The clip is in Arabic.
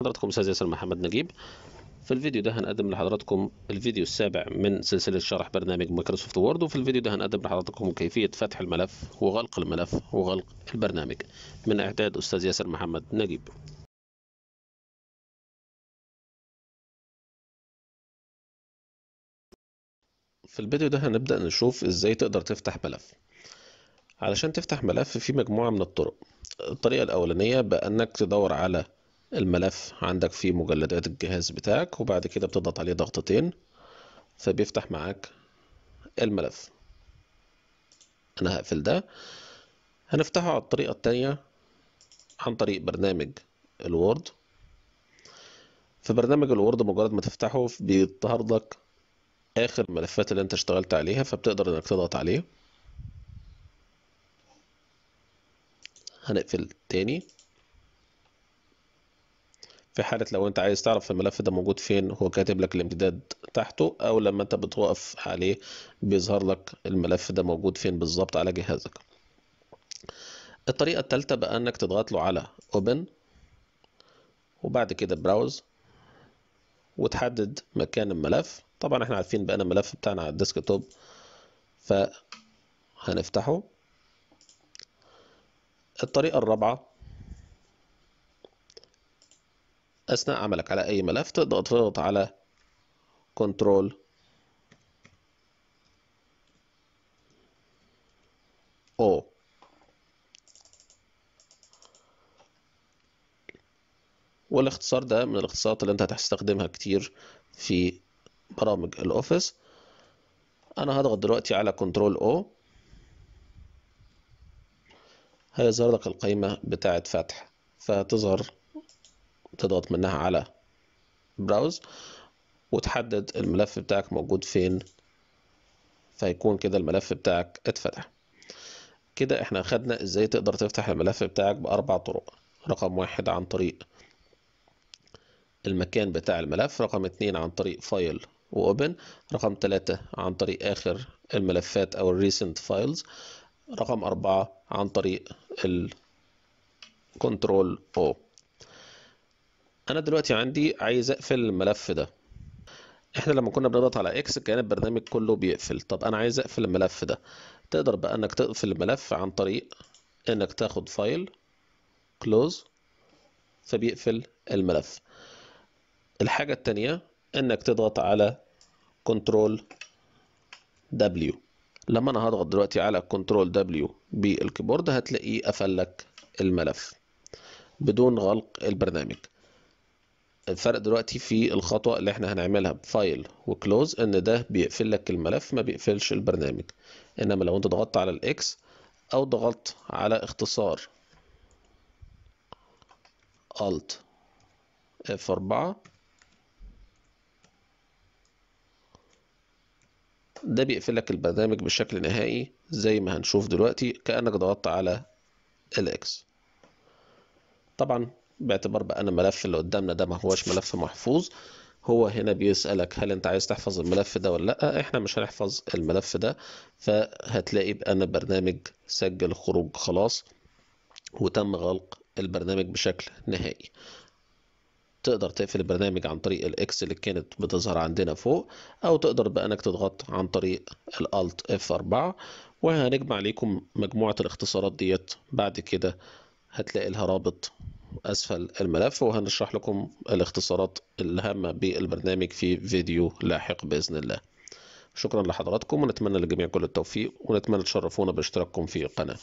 حضراتكم أستاذ ياسر محمد نجيب في الفيديو ده هنقدم لحضراتكم الفيديو السابع من سلسلة شرح برنامج مايكروسوفت وورد وفي الفيديو ده هنقدم لحضراتكم كيفية فتح الملف وغلق الملف وغلق البرنامج من إعداد أستاذ ياسر محمد نجيب في الفيديو ده هنبدأ نشوف إزاي تقدر تفتح ملف علشان تفتح ملف في مجموعة من الطرق الطريقة الأولانية بأنك تدور على الملف عندك في مجلدات الجهاز بتاعك وبعد كده بتضغط عليه ضغطتين فبيفتح معاك الملف انا هقفل ده هنفتحه على الطريقة التانية عن طريق برنامج الوورد في برنامج الوورد مجرد ما تفتحه بيظهر لك اخر الملفات اللي انت اشتغلت عليها فبتقدر انك تضغط عليه هنقفل تاني في حالة لو انت عايز تعرف الملف ده موجود فين هو كاتب لك الامتداد تحته او لما انت بتوقف عليه بيظهر لك الملف ده موجود فين بالظبط على جهازك الطريقة الثالثة بقى انك تضغط له على open وبعد كده براوز وتحدد مكان الملف طبعا احنا عارفين بقى الملف بتاعنا على الديسك توب فهنفتحه الطريقة الرابعة أثناء عملك على أي ملف تقدر تضغط على كنترول أو والاختصار ده من الاختصارات اللي أنت هتستخدمها كتير في برامج الأوفيس أنا هضغط دلوقتي على كنترول أو هيظهر لك القائمة بتاعة فتح فهتظهر تضغط منها على براوز وتحدد الملف بتاعك موجود فين فيكون كده الملف بتاعك اتفتح كده احنا خدنا ازاي تقدر تفتح الملف بتاعك باربع طرق رقم واحد عن طريق المكان بتاع الملف رقم اتنين عن طريق فايل واوبن رقم تلاتة عن طريق اخر الملفات او الريسنت فايلز رقم اربعة عن طريق الكنترول او انا دلوقتي عندي عايز اقفل الملف ده احنا لما كنا بنضغط على اكس كان البرنامج كله بيقفل طب انا عايز اقفل الملف ده تقدر بقى انك تقفل الملف عن طريق انك تاخد فايل كلوز فبيقفل الملف الحاجة التانية انك تضغط على كنترول دبليو لما انا هضغط دلوقتي على كنترول دبليو بالكيبورد هتلاقيه قفل لك الملف بدون غلق البرنامج الفرق دلوقتي في الخطوة اللي احنا هنعملها بفايل وكلوز ان ده بيقفل لك الملف ما بيقفلش البرنامج انما لو انت ضغطت على الاكس او ضغطت على اختصار الت اف 4 ده بيقفل لك البرنامج بشكل نهائي زي ما هنشوف دلوقتي كأنك ضغطت على الاكس طبعا باعتبار بقى ان الملف اللي قدامنا ده ما هوش ملف محفوظ هو هنا بيسألك هل انت عايز تحفظ الملف ده ولا لا احنا مش هنحفظ الملف ده فهتلاقي بقى ان البرنامج سجل خروج خلاص وتم غلق البرنامج بشكل نهائي تقدر تقفل البرنامج عن طريق الاكس اللي كانت بتظهر عندنا فوق او تقدر بانك تضغط عن طريق الالت اف 4 وهنجمع ليكم مجموعة الاختصارات ديت بعد كده هتلاقي لها رابط أسفل الملف وهنشرح لكم الاختصارات الهامة بالبرنامج في فيديو لاحق بإذن الله شكرا لحضراتكم ونتمنى للجميع كل التوفيق ونتمنى تشرفونا باشتراككم في القناة